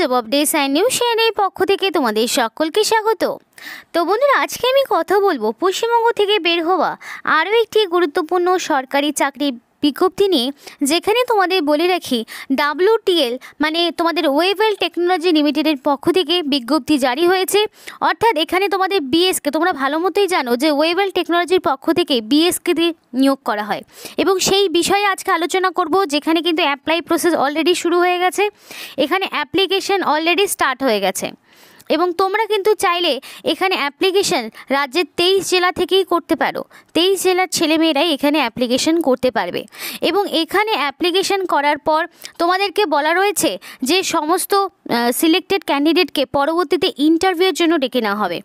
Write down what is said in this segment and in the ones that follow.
জবাব ডে সাই নিউজ চ্যানেলের পক্ষ থেকে তোমাদের সকলকে স্বাগত তো বন্ধুরা আজকে আমি কথা বলবো পশ্চিমবঙ্গ থেকে বের হওয়া আরও একটি গুরুত্বপূর্ণ সরকারি চাকরি বিজ্ঞপ্তি নিয়ে যেখানে তোমাদের বলে রাখি ডাব্লিউটিএল মানে তোমাদের ওয়েভেল টেকনোলজি লিমিটেডের পক্ষ থেকে বিজ্ঞপ্তি জারি হয়েছে অর্থাৎ এখানে তোমাদের বিএসকে তোমরা ভালো মতোই জানো যে ওয়েভেল টেকনোলজির পক্ষ থেকে বিএসকে দিয়ে নিয়োগ করা হয় এবং সেই বিষয়ে আজকে আলোচনা করব যেখানে কিন্তু অ্যাপ্লাই প্রসেস অলরেডি শুরু হয়ে গেছে এখানে অ্যাপ্লিকেশন অলরেডি স্টার্ট হয়ে গেছে এবং তোমরা কিন্তু চাইলে এখানে অ্যাপ্লিকেশান রাজ্যের তেইশ জেলা থেকেই করতে পারো তেইশ জেলার ছেলেমেয়েরাই এখানে অ্যাপ্লিকেশান করতে পারবে এবং এখানে অ্যাপ্লিকেশান করার পর তোমাদেরকে বলা রয়েছে যে সমস্ত সিলেক্টেড ক্যান্ডিডেটকে পরবর্তীতে ইন্টারভিউয়ের জন্য ডেকে নেওয়া হবে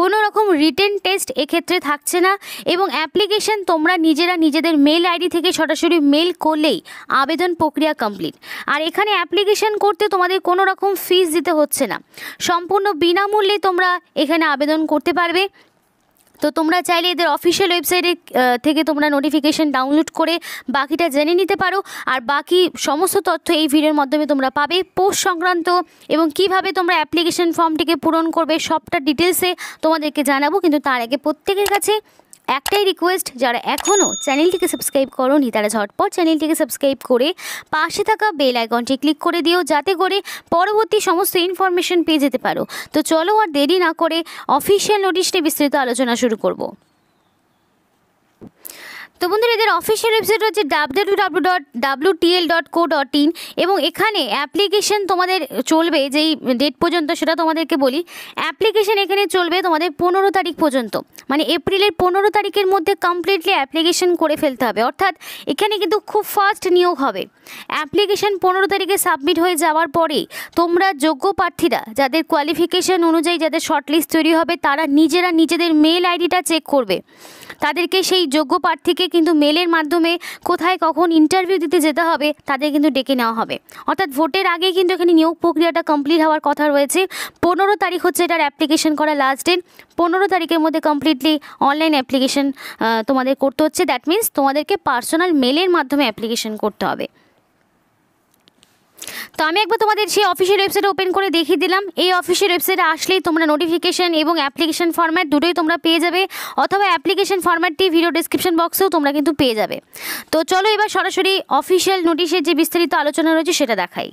কোনো রকম রিটেন টেস্ট এক্ষেত্রে থাকছে না এবং অ্যাপ্লিকেশন তোমরা নিজেরা নিজেদের মেল আইডি থেকে সরাসরি মেল করলেই আবেদন প্রক্রিয়া কমপ্লিট আর এখানে অ্যাপ্লিকেশন করতে তোমাদের কোনো রকম ফিস দিতে হচ্ছে না সম্পূর্ণ বিনামূল্যে তোমরা এখানে আবেদন করতে পারবে তো তোমরা চাইলে এদের অফিসিয়াল ওয়েবসাইটে থেকে তোমরা নোটিফিকেশান ডাউনলোড করে বাকিটা জেনে নিতে পারো আর বাকি সমস্ত তথ্য এই ভিডিওর মাধ্যমে তোমরা পাবে পোস্ট সংক্রান্ত এবং কিভাবে তোমরা অ্যাপ্লিকেশন ফর্মটিকে পূরণ করবে সবটা ডিটেলসে তোমাদেরকে জানাবো কিন্তু তার আগে প্রত্যেকের কাছে একটাই রিকোয়েস্ট যারা এখনও চ্যানেলটিকে সাবস্ক্রাইব করনি তারা ঝটপট চ্যানেলটিকে সাবস্ক্রাইব করে পাশে থাকা বেল আইকনটি ক্লিক করে দিও যাতে করে পরবর্তী সমস্ত ইনফরমেশন পেয়ে যেতে পারো তো চলো আর দেরি না করে অফিসিয়াল নোটিশটি বিস্তৃত আলোচনা শুরু করব তো বন্ধুরা এদের অফিসিয়াল ওয়েবসাইট হচ্ছে W W dot W TL dot co dot in এবং এখানে অ্যাপ্লিকেশন তোমাদের চলবে যেই ডেট পর্যন্ত সেটা তোমাদেরকে বলি অ্যাপ্লিকেশন এখানে চলবে তোমাদের পনেরো তারিখ পর্যন্ত মানে এপ্রিলের পনেরো তারিখের মধ্যে কমপ্লিটলি অ্যাপ্লিকেশন করে ফেলতে হবে অর্থাৎ এখানে কিন্তু খুব ফাস্ট নিয়োগ হবে অ্যাপ্লিকেশন পনেরো তারিখে সাবমিট হয়ে যাওয়ার পরেই তোমরা যোগ্য প্রার্থীরা যাদের কোয়ালিফিকেশন অনুযায়ী যাদের শর্টলিস্ট তৈরি হবে তারা নিজেরা নিজেদের মেল আইডিটা চেক করবে তাদেরকে সেই যোগ্য প্রার্থীকে কিন্তু মেলের মাধ্যমে কোথায় কখন ইন্টারভিউ দিতে যেতে হবে তাদের কিন্তু ডেকে নেওয়া হবে অর্থাৎ ভোটের আগে কিন্তু এখানে নিয়োগ প্রক্রিয়াটা কমপ্লিট হওয়ার কথা রয়েছে পনেরো তারিখ হচ্ছে এটার অ্যাপ্লিকেশন করা লাস্ট ডেট পনেরো তারিখের মধ্যে কমপ্লিটলি অনলাইন অ্যাপ্লিকেশন তোমাদের করতে হচ্ছে দ্যাট মিন্স তোমাদেরকে পার্সোনাল মেলের মাধ্যমে অ্যাপ্লিকেশন করতে হবে তো আমি একবার তোমাদের সেই অফিসের ওয়েবসাইট ওপেন করে দেখিয়ে দিলাম এই অফিসের ওয়েবসাইটে আসলেই তোমরা নোটিফিকেশান এবং অ্যাপ্লিকেশান ফর্ম্যাট দুটোই তোমরা পেয়ে যাবে অথবা অ্যাপ্লিকেশান ফর্ম্যাটটি ভিডিও ডিসক্রিপশন বক্সেও তোমরা কিন্তু পেয়ে যাবে তো চলো এবার সরাসরি অফিসিয়াল নোটিশের যে বিস্তারিত আলোচনা রয়েছে সেটা দেখাই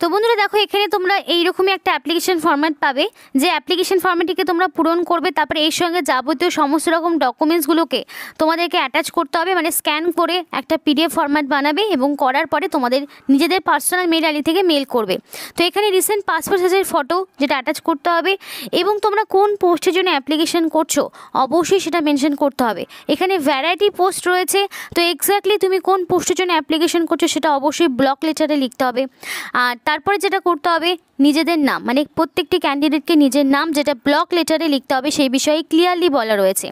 তো বন্ধুরা দেখো এখানে তোমরা এইরকমই একটা অ্যাপ্লিকেশন ফর্ম্যাট পাবে যে অ্যাপ্লিকেশন ফর্ম্যাটটিকে তোমরা পূরণ করবে তারপরে এর সঙ্গে যাবতীয় সমস্ত রকম ডকুমেন্টসগুলোকে তোমাদেরকে অ্যাটাচ করতে হবে মানে স্ক্যান করে একটা পিডিএফ ফর্ম্যাট বানাবে এবং করার পরে তোমাদের নিজেদের পার্সোনাল মেল আইডি থেকে মেল করবে তো এখানে রিসেন্ট পাসপোর্ট সাইজের ফটো যেটা অ্যাটাচ করতে হবে এবং তোমরা কোন পোস্টের জন্য অ্যাপ্লিকেশন করছো অবশ্যই সেটা মেনশন করতে হবে এখানে ভ্যারাইটি পোস্ট রয়েছে তো এক্স্যাক্টলি তুমি কোন পোস্টের জন্য অ্যাপ্লিকেশন করছো সেটা অবশ্যই ব্লক লেটারে লিখতে হবে আর তারপরে যেটা করতে হবে নিজেদের নাম মানে প্রত্যেকটি ক্যান্ডিডেটকে নিজের নাম যেটা ব্লক লেটারে লিখতে হবে সেই বিষয়ে ক্লিয়ারলি বলা রয়েছে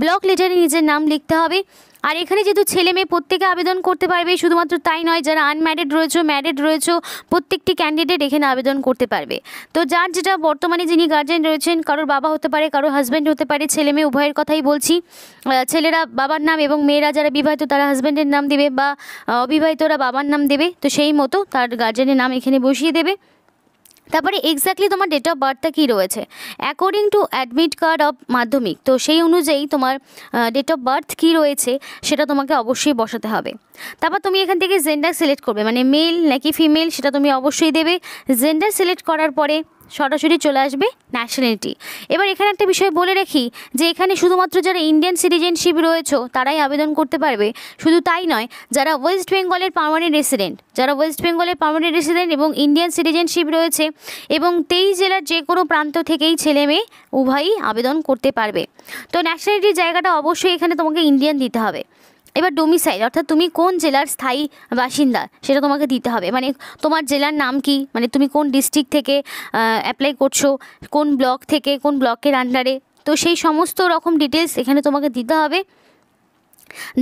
ব্লক লেটারে নিজের নাম লিখতে হবে আর এখানে যেহেতু ছেলে মেয়ে প্রত্যেকে আবেদন করতে পারবে শুধুমাত্র তাই নয় যারা আনম্যারিড রয়েছে ম্যারিড রয়েছে প্রত্যেকটি ক্যান্ডিডেট এখানে আবেদন করতে পারবে তো যার যেটা বর্তমানে যিনি গার্জেন রয়েছেন কারোর বাবা হতে পারে কারোর হাজব্যান্ড হতে পারে ছেলে মেয়ে উভয়ের কথাই বলছি ছেলেরা বাবার নাম এবং মেয়েরা যারা বিবাহিত তারা হাজব্যান্ডের নাম দেবে বা অবিবাহিতরা বাবার নাম দেবে তো সেই মতো তার গার্জেনের নাম এখানে বসিয়ে দেবে তারপরে এক্স্যাক্টলি তোমার ডেট অফ বার্থটা কী রয়েছে according to admit card of Madhyamik তো সেই অনুযায়ী তোমার ডেট অফ বার্থ কী রয়েছে সেটা তোমাকে অবশ্যই বসাতে হবে তারপর তুমি এখান থেকে জেন্ডার সিলেক্ট করবে মানে মেল নাকি ফিমেল সেটা তুমি অবশ্যই দেবে জেন্ডার সিলেক্ট করার পরে সরাসরি চলে আসবে ন্যাশনালিটি এবার এখানে একটা বিষয় বলে রাখি যে এখানে শুধুমাত্র যারা ইন্ডিয়ান সিটিজেনশিপ রয়েছে তারাই আবেদন করতে পারবে শুধু তাই নয় যারা ওয়েস্ট বেঙ্গলের পার্মানেন্ট রেসিডেন্ট যারা ওয়েস্ট বেঙ্গলের পার্মানেন্ট রেসিডেন্ট এবং ইন্ডিয়ান সিটিজেনশিপ রয়েছে এবং তেইশ জেলার যে কোনো প্রান্ত থেকেই ছেলে মেয়ে উভয়ই আবেদন করতে পারবে তো ন্যাশনালিটির জায়গাটা অবশ্যই এখানে তোমাকে ইন্ডিয়ান দিতে হবে এবার ডোমিসাইল অর্থাৎ তুমি কোন জেলার স্থায়ী বাসিন্দা সেটা তোমাকে দিতে হবে মানে তোমার জেলার নাম কি মানে তুমি কোন ডিস্ট্রিক্ট থেকে অ্যাপ্লাই করছো কোন ব্লক থেকে কোন ব্লকের আন্ডারে তো সেই সমস্ত রকম ডিটেলস এখানে তোমাকে দিতে হবে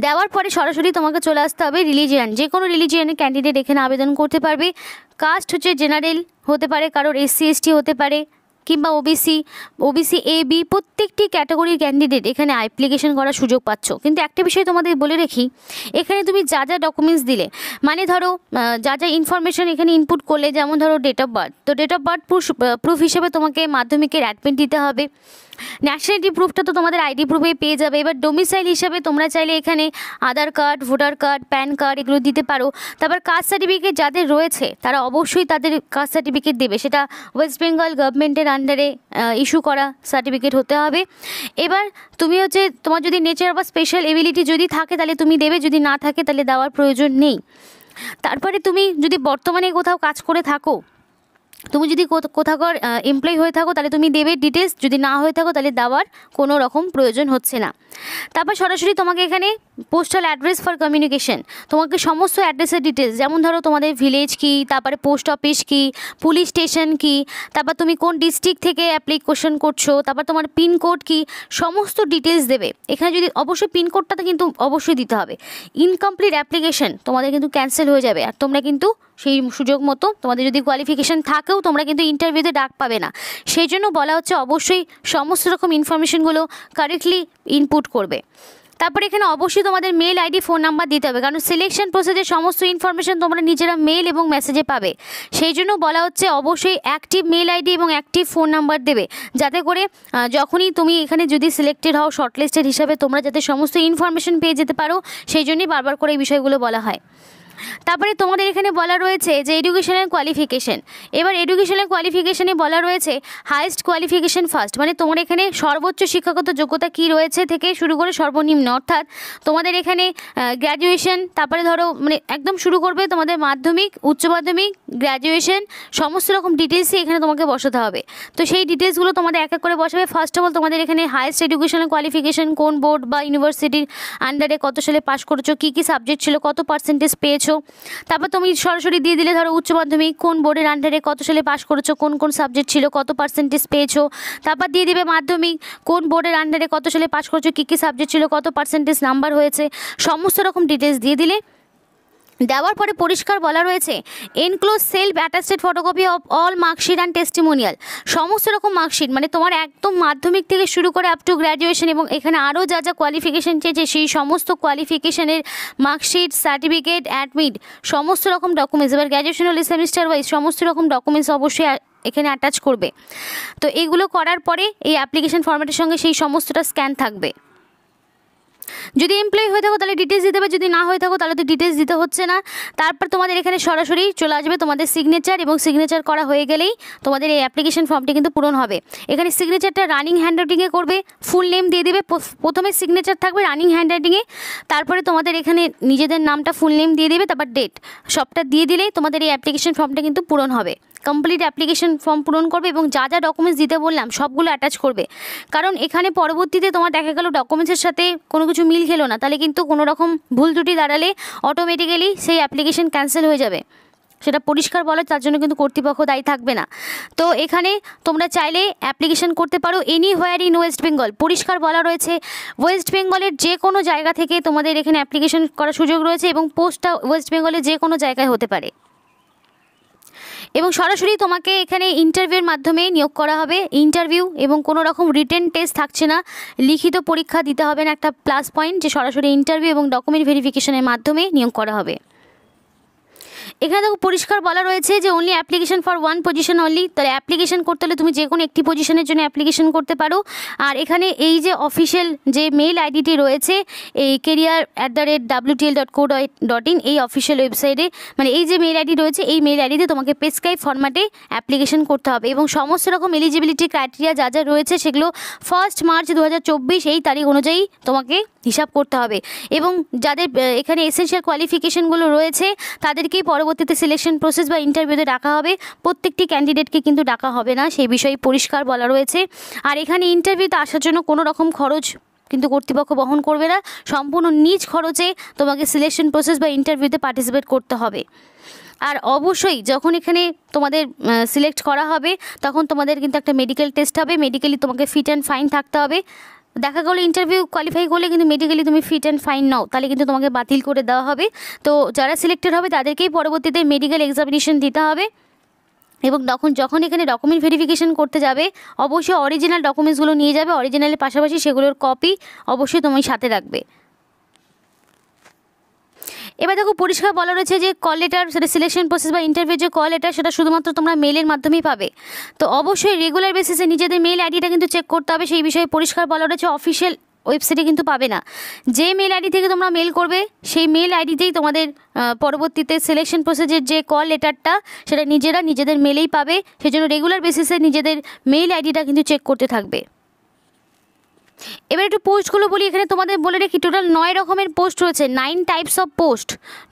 দেওয়ার পরে সরাসরি তোমাকে চলে আসতে হবে রিলিজিয়ান যে কোনো রিলিজিয়ানের ক্যান্ডিডেট এখানে আবেদন করতে পারবে কাস্ট হচ্ছে জেনারেল হতে পারে কারোর এসসি এসটি হতে পারে কিংবা ওবিসি ওবিসি এ বি প্রত্যেকটি ক্যাটাগরির ক্যান্ডিডেট এখানে অ্যাপ্লিকেশন করার সুযোগ পাচ্ছ কিন্তু একটা বিষয় তোমাদের বলে রাখি এখানে তুমি যা যা ডকুমেন্টস দিলে মানে ধরো যা যা ইনফরমেশন এখানে ইনপুট করলে যেমন ধরো ডেট অফ বার্থ তো ডেট অফ বার্থ প্রুফ হিসেবে তোমাকে মাধ্যমিকের অ্যাডমিট দিতে হবে ন্যাশনালিটি প্রুফটা তো তোমাদের আইডি প্রুফে পেয়ে যাবে এবার ডোমিসাইল হিসাবে তোমরা চাইলে এখানে Aadhaar card voter card PAN card এগুলো দিতে পারো তারপর কাস্ট সার্টিফিকেট যাদের রয়েছে তারা অবশ্যই তাদের কাস্ট সার্টিফিকেট দেবে সেটা ওয়েস্ট বেঙ্গল গভর্নমেন্টের আন্ডারে ইস্যু করা সার্টিফিকেট হতে হবে এবার তুমি হচ্ছে তোমার যদি নেচার বা স্পেশাল এবিলিটি যদি থাকে তাহলে তুমি দেবে যদি না থাকে তাহলে দেওয়ার প্রয়োজন নেই তারপরে তুমি যদি বর্তমানে কোথাও কাজ করে থাকো তুমি যদি কোথাকার এমপ্লয় হয়ে থাকো তাহলে তুমি দেবে ডিটেলস যদি না হয়ে থাকো তাহলে দেওয়ার কোনো রকম প্রয়োজন হচ্ছে না তারপর সরাসরি তোমাকে এখানে পোস্টাল অ্যাড্রেস ফর কমিউনিকেশন তোমাকে সমস্ত অ্যাড্রেসের ডিটেলস যেমন ধরো তোমাদের ভিলেজ কি তারপরে পোস্ট অফিস কি পুলিশ স্টেশন কি তারপর তুমি কোন ডিস্ট্রিক্ট থেকে অ্যাপ্লিকেশন করছো তারপর তোমার পিনকোড কি সমস্ত ডিটেলস দেবে এখানে যদি অবশ্যই পিনকোডটাতে কিন্তু অবশ্যই দিতে হবে ইনকমপ্লিট অ্যাপ্লিকেশন তোমাদের কিন্তু ক্যান্সেল হয়ে যাবে আর তোমরা কিন্তু সেই সুযোগ মতো তোমাদের যদি কোয়ালিফিকেশান থাকেও তোমরা কিন্তু ইন্টারভিউতে ডাক পাবে না সেই জন্য বলা হচ্ছে অবশ্যই সমস্ত রকম ইনফরমেশানগুলো কারেক্টলি ইনপুট করবে তারপরে এখানে অবশ্যই তোমাদের মেল আইডি ফোন নাম্বার দিতে হবে কারণ সিলেকশন প্রসেসের সমস্ত ইনফরমেশান তোমরা নিজেরা মেল এবং মেসেজে পাবে সেই জন্য বলা হচ্ছে অবশ্যই অ্যাক্টিভ মেল আইডি এবং অ্যাক্টিভ ফোন নাম্বার দেবে যাতে করে যখনই তুমি এখানে যদি সিলেক্টেড হও শর্টলিস্টেড হিসাবে তোমরা যাতে সমস্ত ইনফরমেশান পেয়ে যেতে পারো সেই জন্যই বারবার করে এই বিষয়গুলো বলা হয় তারপরে তোমাদের এখানে বলা রয়েছে যে এডুকেশনাল কোয়ালিফিকেশান এবার এডুকেশনাল কোয়ালিফিকেশানে বলা রয়েছে হায়েস্ট কোয়ালিফিকেশান ফার্স্ট মানে তোমার এখানে সর্বোচ্চ শিক্ষাগত যোগ্যতা কি রয়েছে থেকে শুরু করে সর্বনিম্ন অর্থাৎ তোমাদের এখানে গ্র্যাজুয়েশন তারপরে ধরো মানে একদম শুরু করবে তোমাদের মাধ্যমিক উচ্চ মাধ্যমিক গ্র্যাজুয়েশন সমস্ত রকম ডিটেলসই এখানে তোমাকে বসাতে হবে তো সেই ডিটেলসগুলো তোমাদের এক এক করে বসাবে ফার্স্ট অফ অল তোমাদের এখানে হায়েস্ট এডুকেশনাল কোয়ালিফিকেশান কোন বোর্ড বা ইউনিভার্সিটির আন্ডারে কত সালে পাশ করেছো কী কী সাবজেক্ট ছিল কত পার্সেন্টেজ পেয়েছো করেছো তারপর তুমি সরাসরি দিয়ে দিলে ধরো উচ্চ মাধ্যমিক কোন বোর্ডের আন্ডারে কত সালে পাশ করেছো কোন কোন সাবজেক্ট ছিল কত পার্সেন্টেজ পেয়েছো তারপর দিয়ে দিবে মাধ্যমিক কোন বোর্ডের আন্ডারে কত সালে পাশ করেছো কী কী সাবজেক্ট ছিল কত পার্সেন্টেজ নাম্বার হয়েছে সমস্ত রকম ডিটেলস দিয়ে দিলে দেওয়ার পরে পরিষ্কার বলা রয়েছে enclose self attested photocopy of all marksheet and testimonial সমস্ত রকম মার্কশিট মানে তোমার একদম মাধ্যমিক থেকে শুরু করে আপ টু গ্র্যাজুয়েশন এবং এখানে আরও যা যা কোয়ালিফিকেশান চেয়েছে সেই সমস্ত কোয়ালিফিকেশানের মার্কশিট সার্টিফিকেট অ্যাডমিট সমস্ত রকম ডকুমেন্টস এবার গ্র্যাজুয়েশন হলে সেমিস্টার ওয়াইজ সমস্ত রকম ডকুমেন্টস অবশ্যই এখানে অ্যাটাচ করবে তো এগুলো করার পরে এই অ্যাপ্লিকেশান ফর্মেটের সঙ্গে সেই সমস্তটা স্ক্যান থাকবে যদি এমপ্লয়ি হয়ে থাকো তাহলে ডিটেলস দিতে হবে যদি না হয়ে থাকো তাহলে তো ডিটেলস দিতে হচ্ছে না তারপর তোমাদের এখানে সরাসরি চলে আসবে তোমাদের সিগনেচার এবং সিগনেচার করা হয়ে গেলেই তোমাদের এই অ্যাপ্লিকেশন ফর্মটি কিন্তু পূরণ হবে এখানে সিগনেচারটা রানিং হ্যান্ডরাইটিংয়ে করবে ফুল নেম দিয়ে দেবে প্রথমে সিগনেচার থাকবে রানিং হ্যান্ডরাইটিংয়ে তারপরে তোমাদের এখানে নিজেদের নামটা ফুল নেম দিয়ে দেবে তারপর ডেট সবটা দিয়ে দিলেই তোমাদের এই অ্যাপ্লিকেশান ফর্মটা কিন্তু পূরণ হবে কমপ্লিট অ্যাপ্লিকেশন ফর্ম পূরণ করবে এবং যা যা ডকুমেন্টস দিতে বললাম সবগুলো অ্যাটাচ করবে কারণ এখানে পরবর্তীতে তোমার দেখা গেলো ডকুমেন্টসের সাথে কোনো কিছু মিল খেলো না তাহলে কিন্তু কোনো রকম ভুল ত্রুটি দাঁড়ালে অটোমেটিক্যালি সেই অ্যাপ্লিকেশন ক্যান্সেল হয়ে যাবে সেটা পরিষ্কার বলে তার জন্য কিন্তু কর্তৃপক্ষ দায়ী থাকবে না তো এখানে তোমরা চাইলে অ্যাপ্লিকেশন করতে পারো anywhere in west Bengal পরিষ্কার বলা রয়েছে ওয়েস্ট বেঙ্গলের যে কোনো জায়গা থেকে তোমাদের এখানে অ্যাপ্লিকেশন করার সুযোগ রয়েছে এবং পোস্টটা ওয়েস্ট বেঙ্গলের যে কোনো জায়গায় হতে পারে এবং সরাসরি তোমাকে এখানে ইন্টারভিউর মাধ্যমে নিয়োগ করা হবে ইন্টারভিউ এবং কোনো রকম রিটেন টেস্ট থাকছে না লিখিত পরীক্ষা দিতে হবে না একটা প্লাস পয়েন্ট যে সরাসরি ইন্টারভিউ এবং ডকুমেন্ট ভেরিফিকেশনের মাধ্যমে নিয়োগ করা হবে এখানে দেখো পরিষ্কার বলা রয়েছে যে only application for one position only তাহলে অ্যাপ্লিকেশন করতে হলে তুমি যে কোনো একটি পজিশনের জন্য অ্যাপ্লিকেশন করতে পারো আর এখানে এই যে অফিসিয়াল যে মেইল আইডিটি রয়েছে এই career at the rate WTL dot co dot in এই অফিসিয়াল ওয়েবসাইটে মানে এই যে মেইল আইডি রয়েছে এই মেইল আইডিতে তোমাকে পেসক্রাইব ফর্ম্যাটে অ্যাপ্লিকেশন করতে হবে এবং সমস্ত রকম এলিজিবিলিটি ক্রাইটেরিয়া যা যা রয়েছে সেগুলো ফার্স্ট মার্চ দু এই তারিখ অনুযায়ী তোমাকে হিসাব করতে হবে এবং যাদের এখানে এসেন্সিয়াল কোয়ালিফিকেশনগুলো রয়েছে তাদেরকেই পরবর্তী পরবর্তীতে সিলেকশন প্রসেস বা ইন্টারভিউতে ডাকা হবে প্রত্যেকটি ক্যান্ডিডেটকে কিন্তু ডাকা হবে না সেই বিষয়ে পরিষ্কার বলা রয়েছে আর এখানে ইন্টারভিউতে আসার জন্য কোনো রকম খরচ কিন্তু কর্তৃপক্ষ বহন করবে না সম্পূর্ণ নিজ খরচে তোমাকে সিলেকশন প্রসেস বা ইন্টারভিউতে পার্টিসিপেট করতে হবে আর অবশ্যই যখন এখানে তোমাদের সিলেক্ট করা হবে তখন তোমাদের কিন্তু একটা মেডিকেল টেস্ট হবে মেডিকেলি তোমাকে ফিট অ্যান্ড ফাইন থাকতে হবে দেখা গেলো ইন্টারভিউ কোয়ালিফাই করলে কিন্তু মেডিকেলি তুমি ফিট অ্যান্ড ফাইন নাও তাহলে কিন্তু তোমাকে বাতিল করে দেওয়া হবে তো যারা সিলেক্টেড হবে তাদেরকেই পরবর্তীতে মেডিকেল এক্সামিনেশন দিতে হবে এবং তখন যখন এখানে ডকুমেন্ট ভেরিফিকেশন করতে যাবে অবশ্যই অরিজিনাল ডকুমেন্টসগুলো নিয়ে যাবে অরিজিনালের পাশাপাশি সেগুলোর কপি অবশ্যই তোমায় সাথে রাখবে এবার দেখো পরিষ্কার বলা রয়েছে যে কল লেটার সেটা সিলেকশন প্রসেস বা ইন্টারভিউ যে কল লেটার সেটা শুধুমাত্র তোমরা মেলের মাধ্যমেই পাবে তো অবশ্যই রেগুলার বেসিসে নিজেদের মেল আইডিটা কিন্তু চেক করতে হবে সেই বিষয়ে পরিষ্কার বলা রয়েছে অফিসিয়াল ওয়েবসাইটে কিন্তু পাবে না যে মেল আইডি থেকে তোমরা মেল করবে সেই মেল আইডিতেই তোমাদের পরবর্তীতে সিলেকশন প্রসেসের যে কল লেটারটা সেটা নিজেরা নিজেদের মেলেই পাবে সেজন্য রেগুলার বেসিসে নিজেদের মেল আইডিটা কিন্তু চেক করতে থাকবে এবার একটু পোস্টগুলো বলি এখানে তোমাদের বলে রেখি টোটাল নয় রকমের পোস্ট রয়েছে নাইন টাইপস অফ পোস্ট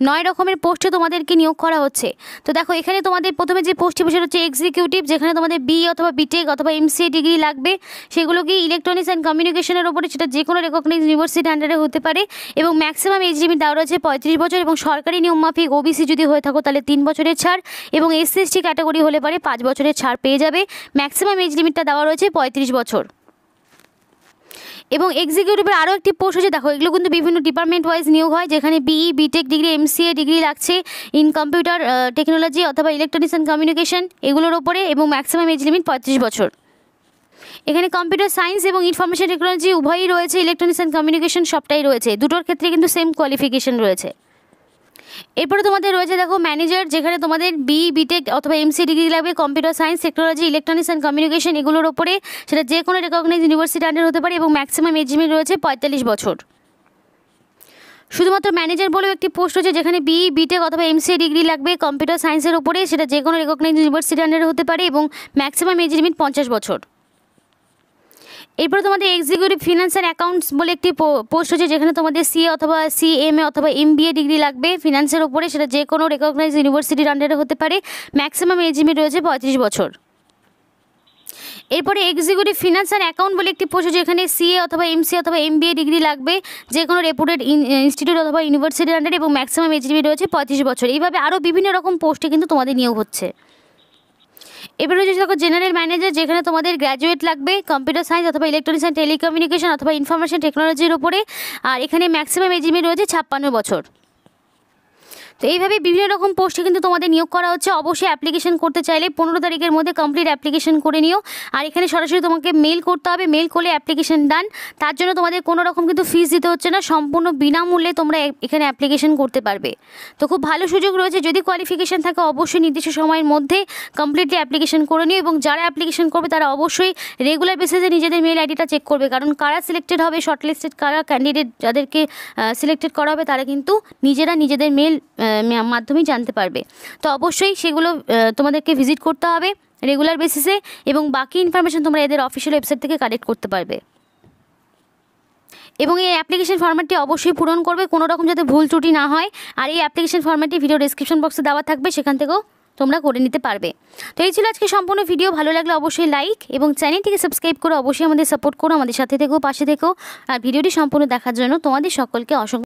নয় রকমের পোস্টে তোমাদেরকে নিয়োগ করা হচ্ছে তো দেখো এখানে তোমাদের প্রথমে যে পোস্টটি বসে হচ্ছে এক্সিকিউটিভ যেখানে তোমাদের বি অথবা বিটেক অথবা এমসিএ ডিগ্রি লাগবে সেগুলোকে ইলেকট্রনিক্স অ্যান্ড কমিউনিকেশনের ওপরে সেটা যে কোনো রেকগনাইজ ইউনিভার্সিটি আন্ডারে হতে পারে এবং ম্যাক্সিমাম এজ লিমিট দেওয়া রয়েছে পঁয়ত্রিশ বছর এবং সরকারি নিয়ম মাফিক ওবিসি যদি হয়ে থাকো তাহলে তিন বছরের ছাড় এবং এসসি এসটি ক্যাটাগরি হলে পারে পাঁচ বছরের ছাড় পেয়ে যাবে ম্যাক্সিমাম এজ লিমিটটা দেওয়া রয়েছে পঁয়ত্রিশ বছর এবং এক্সিকিউটিভের আরও একটি পোস্ট হচ্ছে দেখো এগুলো কিন্তু বিভিন্ন ডিপার্টমেন্ট ওয়াইজ নিয়োগ হয় যেখানে BE BTech degree MCA degree লাগছে ইন কম্পিউটার টেকনোলজি অথবা ইলেকট্রনিক্স অ্যান্ড কমিউনিকেশন এগুলোর ওপরে এবং ম্যাক্সিমাম এজ লিমিট পঁয়ত্রিশ বছর এখানে কম্পিউটার সায়েন্স এবং ইনফরমেশন টেকনোলজি উভয়ই রয়েছে ইলেকট্রনিক্স অ্যান্ড কমিউনিকেশন সবটাই রয়েছে দুটোর ক্ষেত্রে কিন্তু সেম কোয়ালিফিকেশন রয়েছে এরপরে তোমাদের রয়েছে দেখো ম্যানেজার যেখানে তোমাদের বি বিটেক অথবা এমসি ডিগ্রি লাগবে computer science technology electronics and communication এগুলোর ওপরে সেটা যে কোনো রেকগনাইজ ইউনিভার্সিটি আন্ডার হতে পারে এবং ম্যাক্সিমাম এজ লিমিট রয়েছে পঁয়তাল্লিশ বছর শুধুমাত্র ম্যানেজার বলেও একটি পোস্ট রয়েছে যেখানে বি বিটেক অথবা এমসি ডিগ্রি লাগবে কম্পিউটার সায়েন্সের ওপরে সেটা যে কোনো রেকগনাইজ ইউনিভার্সিটি আন্ডার হতে পারে এবং ম্যাক্সিমাম এজ লিমিট পঞ্চাশ বছর এরপরে তোমাদের এক্সিকিউটিভ ফিনান্সিয়াল অ্যাকাউন্টস বলে একটি পোস্ট হচ্ছে যেখানে তোমাদের সি অথবা সি এম এ অথবা এম বি এ ডিগ্রি লাগবে ফিনান্সের ওপরে সেটা যে কোনো রেকগনাইজ ইউনিভার্সিটির আন্ডারে হতে পারে ম্যাক্সিমাম এজ লিমিট রয়েছে পঁয়ত্রিশ বছর এরপরে এক্সিকিউটিভ ফিনান্স অ্যান্ড অ্যাকাউন্ট বলে একটি পোস্ট যেখানে সিএ অথবা এমসি অথবা এ ডিগ্রি লাগবে যে কোনো রেপুটেড ইনস্টিটিউট অথবা ইউনিভার্সিটির আন্ডারে এবং ম্যাক্সিমাম এজ লিমিট রয়েছে পঁয়ত্রিশ বছর এইভাবে আরও বিভিন্ন রকম পোস্টে কিন্তু তোমাদের নিয়োগ হচ্ছে এবার রয়েছে দেখো জেনারেল ম্যানেজার যেখানে তোমাদের গ্র্যাজুয়েট লাগবে কম্পিউটার সায়েন্স অথবা ইলেকট্রনিক্স অ্যান্ড টেলিকমিউনিকেশন অথবা ইনফরমেশন টেকনোলজির উপরে আর এখানে ম্যাক্সিমাম এজিমে রয়েছে ছাপ্পান্ন বছর তো এইভাবে বিভিন্ন রকম পোস্টে কিন্তু তোমাদের নিয়োগ করা হচ্ছে অবশ্যই অ্যাপ্লিকেশন করতে চাইলে পনেরো তারিখের মধ্যে কমপ্লিট অ্যাপ্লিকেশন করে নিও আর এখানে সরাসরি তোমাকে মেল করতে হবে মেল করলে অ্যাপ্লিকেশন ডান তার জন্য তোমাদের কোনো রকম কিন্তু ফিস দিতে হচ্ছে না সম্পূর্ণ বিনামূল্যে তোমরা এখানে অ্যাপ্লিকেশন করতে পারবে তো খুব ভালো সুযোগ রয়েছে যদি কোয়ালিফিকেশান থাকে অবশ্যই নির্দিষ্ট সময়ের মধ্যে কমপ্লিটলি অ্যাপ্লিকেশন করে নিও এবং যারা অ্যাপ্লিকেশন করবে তারা অবশ্যই রেগুলার বেসিসে নিজেদের মেল আইডিটা চেক করবে কারণ কারা সিলেক্টেড হবে শর্টলিস্টেড কারা ক্যান্ডিডেট যাদেরকে সিলেক্টেড করা হবে তারা কিন্তু নিজেরা নিজেদের মেল মাধ্যমেই জানতে পারবে তো অবশ্যই সেগুলো তোমাদেরকে ভিজিট করতে হবে রেগুলার বেসিসে এবং বাকি ইনফরমেশান তোমরা এদের অফিসিয়াল ওয়েবসাইট থেকে কালেক্ট করতে পারবে এবং এই অ্যাপ্লিকেশন ফর্ম্যাটটি অবশ্যই পূরণ করবে কোনো রকম যাতে ভুল ত্রুটি না হয় আর এই অ্যাপ্লিকেশান ফর্ম্যাটটি ভিডিও ডিসক্রিপশন বক্সে দেওয়া থাকবে সেখান থেকেও তোমরা করে নিতে পারবে তো এই ছিল আজকে সম্পূর্ণ ভিডিও ভালো লাগলে অবশ্যই লাইক এবং চ্যানেলটিকে সাবস্ক্রাইব করে অবশ্যই আমাদের সাপোর্ট করো আমাদের সাথে থেকেও পাশে থেকেও আর ভিডিওটি সম্পূর্ণ দেখার জন্য তোমাদের সকলকে অসংখ্য